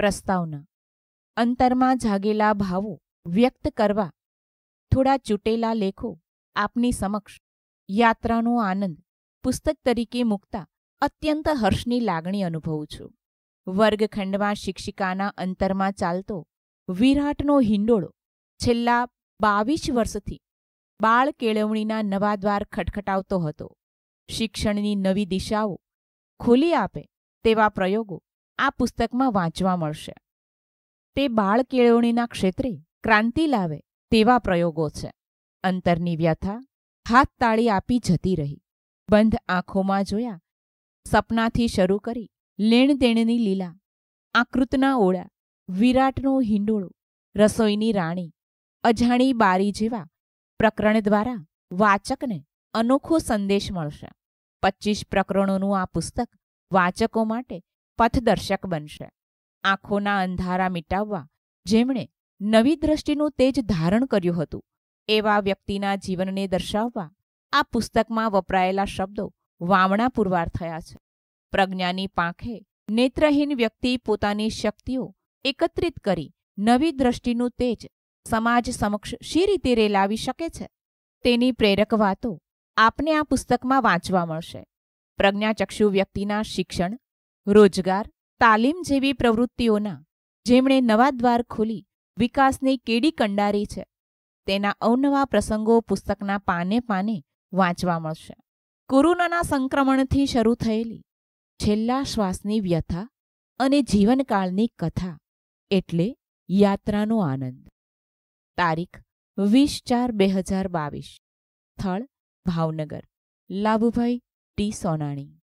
પ્રસ્તાવના અંતરમાં જાગેલા ભાવો વ્યક્ત કરવા થોડા ચૂંટેલા લેખો આપની સમક્ષ યાત્રાનો આનંદ પુસ્તક તરીકે મૂકતા અત્યંત હર્ષની લાગણી અનુભવું છું વર્ગખંડમાં શિક્ષિકાના અંતરમાં ચાલતો વિરાટનો હિંડોળો છેલ્લા બાવીસ વર્ષથી બાળ કેળવણીના નવા દ્વાર ખટખટાવતો હતો શિક્ષણની નવી દિશાઓ ખોલી આપે તેવા પ્રયોગો આ પુસ્તકમાં વાંચવા મળશે તે બાળ કેળવણીના ક્ષેત્રે ક્રાંતિ લાવે તેવા પ્રયોગો છે અંતરની વ્યથા હાથ તાળી આપી જતી રહી બંધ આંખોમાં જોયા સપનાથી શરૂ કરી લેણદેણની લીલા આકૃતના ઓળા વિરાટનો હિંડોળો રસોઈની રાણી અજાણી બારી જેવા પ્રકરણ દ્વારા વાચકને અનોખો સંદેશ મળશે પચીસ પ્રકરણોનું આ પુસ્તક વાચકો માટે પથદર્શક બનશે આંખોના અંધારા મિટાવવા જેમણે નવી દ્રષ્ટિનું તેજ ધારણ કર્યું હતું એવા વ્યક્તિના જીવનને દર્શાવવા આ પુસ્તકમાં વપરાયેલા શબ્દો વામણા પુરવાર થયા છે પ્રજ્ઞાની પાંખે નેત્રહીન વ્યક્તિ પોતાની શક્તિઓ એકત્રિત કરી નવી દ્રષ્ટિનું તેજ સમાજ સમક્ષ શી રીતે રેલાવી શકે છે તેની પ્રેરક વાતો આપને આ પુસ્તકમાં વાંચવા મળશે પ્રજ્ઞાચક્ષુ વ્યક્તિના શિક્ષણ રોજગાર તાલીમ જેવી પ્રવૃત્તિઓના જેમણે નવા દ્વાર ખોલી વિકાસની કેડી કંડારી છે તેના અવનવા પ્રસંગો પુસ્તકના પાને પાને વાંચવા મળશે કોરોનાના સંક્રમણથી શરૂ થયેલી છેલ્લા શ્વાસની વ્યથા અને જીવનકાળની કથા એટલે યાત્રાનો આનંદ તારીખ વીસ ચાર બે હજાર બાવીસ સ્થળ ભાવનગર લાભુભાઈ ટી સોનાણી